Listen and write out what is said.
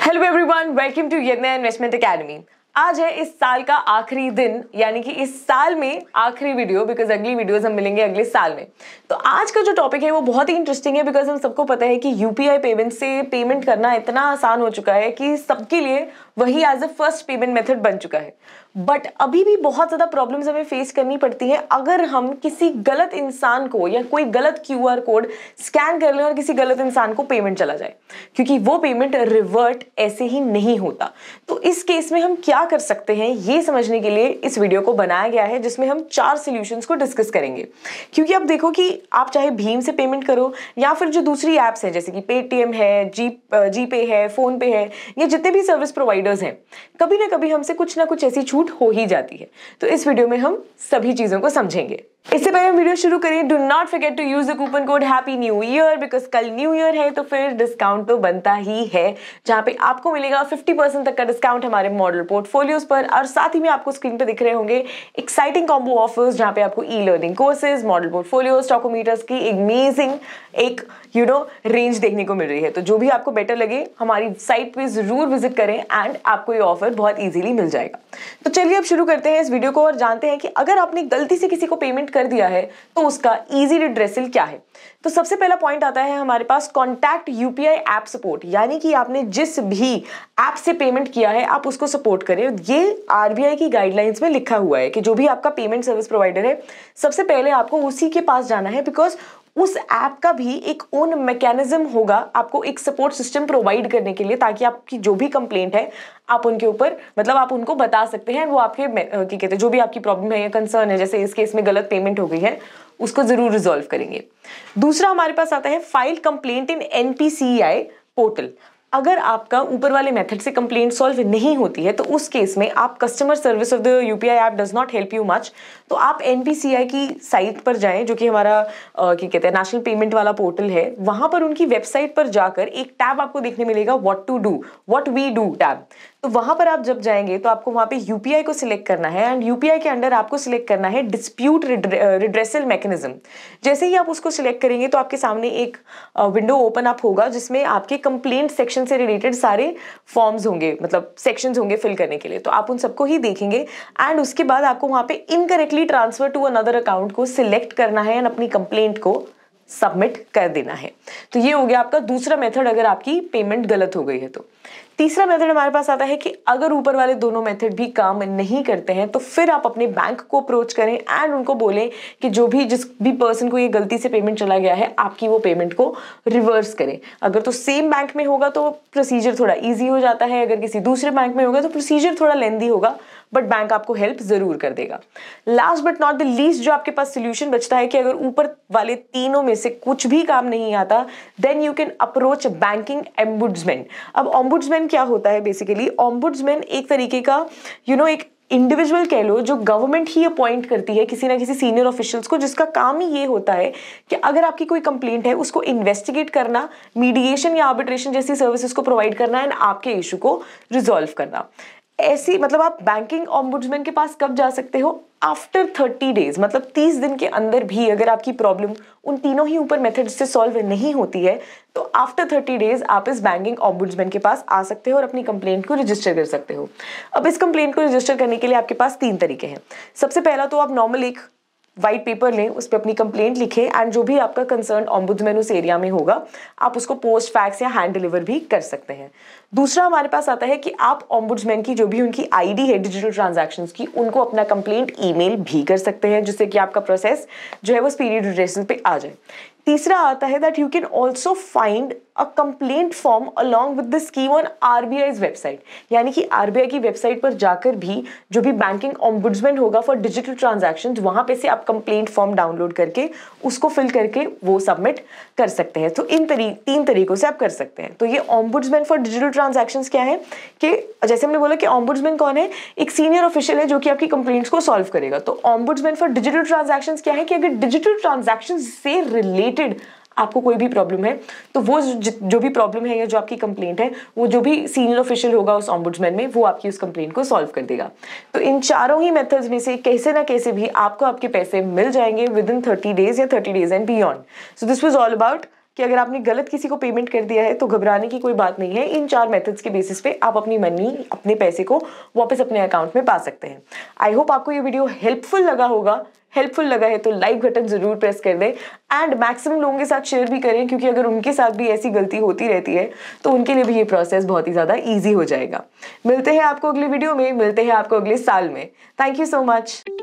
hello everyone welcome to Yagya investment academy आज है इस साल का आखिरी दिन यानी कि इस साल में आखिरी वीडियो बिकॉज अगली वीडियोस हम मिलेंगे अगले साल में तो आज का जो टॉपिक है वो बहुत ही इंटरेस्टिंग है बिकॉज हम सबको पता है कि यूपीआई पेमेंट से पेमेंट करना इतना आसान हो चुका है कि सबके लिए वही as a first payment method बन चुका है बट अभी भी बहुत ज़्यादा प्रॉब्लम्स हमें फेस करनी पड़ती हैं अगर हम किसी गलत इंसान को या कोई गलत क्यू कोड स्कैन कर लें और किसी गलत इंसान को पेमेंट चला जाए क्योंकि वो पेमेंट रिवर्ट ऐसे ही नहीं होता तो इस केस में हम क्या कर सकते हैं ये समझने के लिए इस वीडियो को बनाया गया है जिसमें हम चार सोल्यूशंस को डिस्कस करेंगे क्योंकि आप देखो कि आप चाहे भीम से पेमेंट करो या फिर जो दूसरी ऐप्स हैं जैसे कि पेटीएम है जी जी पे है फ़ोनपे है या जितने भी सर्विस प्रोवाइडर्स हैं कभी ना कभी हमसे कुछ ना कुछ ऐसी छूट छूट हो ही जाती है तो इस वीडियो में हम सभी चीज़ों को समझेंगे इससे पहले वीडियो शुरू करें do not forget to use the coupon code happy new year because कल न्यू ईयर है तो फिर डिस्काउंट तो बनता ही है जहां पे आपको मिलेगा 50 परसेंट तक का डिस्काउंट हमारे मॉडल पोर्टफोलियोज पर और साथ ही में आपको स्क्रीन पे दिख रहे होंगे एक्साइटिंग कॉम्बो ऑफर्स जहां पे आपको e learning courses model portfolios टॉकोमीटर्स की अमेजिंग एक यू नो रेंज देखने को मिल रही है तो जो भी आपको बेटर लगे हमारी साइट पे जरूर विजिट करें एंड आपको ये ऑफर बहुत ईजिली मिल जाएगा तो चलिए अब शुरू करते हैं इस वीडियो को और जानते हैं कि अगर आपने गलती से किसी को पेमेंट कर दिया है तो उसका ईजी रिड्रेसल क्या है तो सबसे पहला पॉइंट आता है हमारे पास कॉन्टैक्ट यूपीआई ऐप सपोर्ट यानी कि आपने जिस भी ऐप से पेमेंट किया है आप उसको सपोर्ट करें ये आरबीआई की गाइडलाइंस में लिखा हुआ है कि जो भी आपका पेमेंट सर्विस प्रोवाइडर है सबसे पहले आपको उसी के पास जाना है बिकॉज उस ऐप का भी एक ओन मैकेनिज्म होगा आपको एक सपोर्ट सिस्टम प्रोवाइड करने के लिए ताकि आपकी जो भी कंप्लेंट है आप उनके ऊपर मतलब आप उनको बता सकते हैं वो आपके क्या कहते हैं जो भी आपकी प्रॉब्लम है या कंसर्न है जैसे इस केस में गलत पेमेंट हो गई है उसको ज़रूर रिजोल्व करेंगे दूसरा हमारे पास आता है file complaint in an portal अगर आपका ऊपर वाले मेथड से कंप्लेंट सॉल्व नहीं होती है तो उस केस में आप customer service of the UPI app does not help you much तो आप एन की साइट पर जाएं जो कि हमारा क्या कहते हैं नेशनल पेमेंट वाला पोर्टल है वहां पर उनकी वेबसाइट पर जाकर एक टैब आपको देखने मिलेगा what to do what we do tab तो वहां पर आप जब जाएंगे तो आपको वहां पे यूपीआई को सिलेक्ट करना है एंड यूपीआई के अंडर आपको सिलेक्ट करना है डिस्प्यूट रिड्रेसल मैकेनिज्म जैसे ही आप उसको सिलेक्ट करेंगे तो आपके सामने एक विंडो ओपन अप होगा जिसमें आपके कंप्लेंट सेक्शन से रिलेटेड सारे फॉर्म्स होंगे मतलब सेक्शंस होंगे फिल करने के लिए तो आप उन सबको ही देखेंगे एंड उसके बाद आपको वहां पे incorrectly transfer to another account को सिलेक्ट करना है एंड अपनी कंप्लेंट को सबमिट कर देना है तो ये हो गया आपका दूसरा मेथड अगर आपकी पेमेंट गलत हो गई है तो तीसरा मेथड हमारे पास आता है कि अगर ऊपर वाले दोनों मेथड भी काम नहीं करते हैं तो फिर आप अपने बैंक को अप्रोच करें एंड उनको बोलें कि जो भी जिस भी पर्सन को ये गलती से पेमेंट चला गया है आपकी वो पेमेंट को रिवर्स करें अगर तो सेम बैंक में होगा तो प्रोसीजर थोड़ा ईजी हो जाता है अगर किसी दूसरे बैंक में होगा तो प्रोसीजर थोड़ा लेंदी होगा बट बैंक आपको हेल्प जरूर कर देगा last but not the least जो आपके पास सोल्यूशन बचता है कि अगर ऊपर वाले तीनों में से कुछ भी काम नहीं आता then you can approach banking ombudsman अब ऑम्बुड्समैन क्या होता है बेसिकली ऑम्बुड्समैन एक तरीके का यू you नो know, एक इंडिविजुअल कह लो जो गवर्नमेंट ही अपॉइंट करती है किसी ना किसी सीनियर ऑफिशियल्स को जिसका काम ही ये होता है कि अगर आपकी कोई कंप्लेंट है उसको इन्वेस्टिगेट करना मीडिएशन या आर्बिट्रेशन जैसी सर्विसेज को प्रोवाइड करना एंड आपके इशू को रिजॉल्व करना ऐसी मतलब आप बैंकिंग ऑम्बुड्समैन के पास कब जा सकते हो आफ्टर थर्टी डेज मतलब तीस दिन के अंदर भी अगर आपकी प्रॉब्लम उन तीनों ही ऊपर मेथड से सॉल्व नहीं होती है तो आफ्टर थर्टी डेज आप इस बैंकिंग ऑम्बुड्समैन के पास आ सकते हो और अपनी कंप्लेंट को रजिस्टर कर सकते हो अब इस कंप्लेंट को रजिस्टर करने के लिए आपके पास तीन तरीके हैं सबसे पहला तो आप नॉर्मल एक व्हाइट पेपर लें उस पर अपनी कंप्लेंट लिखें एंड जो भी आपका कंसर्न ऑम्बुदमैन उस एरिया में होगा आप उसको पोस्ट फैक्स या हैंड डिलीवर भी कर सकते हैं दूसरा हमारे पास आता है कि आप ऑम्बुडमैन की जो भी उनकी आईडी है डिजिटल ट्रांजेक्शन की उनको अपना कंप्लेंट ईमेल भी कर सकते हैं जिससे कि आपका प्रोसेस जो है वो स्पीडी ड्यूरेशन पे आ जाए तीसरा आता है that you can also find a complaint form along with the scheme on our website यानी कि आर की वेबसाइट पर जाकर भी जो भी बैंकिंग ऑम्बुड्समैन होगा फॉर डिजिटल ट्रांजेक्शन वहां पे से आप कंप्लेंट फॉर्म डाउनलोड करके उसको फिल करके वो सबमिट कर सकते हैं तो इन तरी तीन तरीकों से आप कर सकते हैं तो ये ऑम्बुड्समैन फॉर डिजिटल ट्रांजेक्शन क्या है कि जैसे हमने बोला कि ऑम्बुड्समैन कौन है एक सीनियर ऑफिशियल है जो कि आपकी कंप्लेंट्स को सॉल्व करेगा तो ऑम्बुड्समैन फॉर डिजिटल ट्रांजेक्शन क्या है कि अगर डिजिटल ट्रांजेक्शन से रिलेट रिलेटेड आपको कोई भी प्रॉब्लम है तो वो जो भी प्रॉब्लम है या जो आपकी कंप्लेंट है वो जो भी सीनियर ऑफिशियल होगा उस ऑम्बुड्समैन में वो आपकी उस कंप्लेंट को सॉल्व कर देगा तो इन चारों ही मेथड्स में से कैसे ना कैसे भी आपको आपके पैसे मिल जाएंगे विद इन थर्टी डेज या thirty days and beyond so this was all about कि अगर आपने गलत किसी को पेमेंट कर दिया है तो घबराने की कोई बात नहीं है इन चार मेथड्स के बेसिस पे आप अपनी मनी अपने पैसे को वापस अपने अकाउंट में पा सकते हैं आई होप आपको ये वीडियो हेल्पफुल लगा होगा हेल्पफुल लगा है तो लाइक बटन ज़रूर प्रेस कर दें एंड मैक्सिमम लोगों के साथ शेयर भी करें क्योंकि अगर उनके साथ भी ऐसी गलती होती रहती है तो उनके लिए भी ये प्रोसेस बहुत ही ज़्यादा ईजी हो जाएगा मिलते हैं आपको अगले वीडियो में मिलते हैं आपको अगले साल में थैंक यू सो मच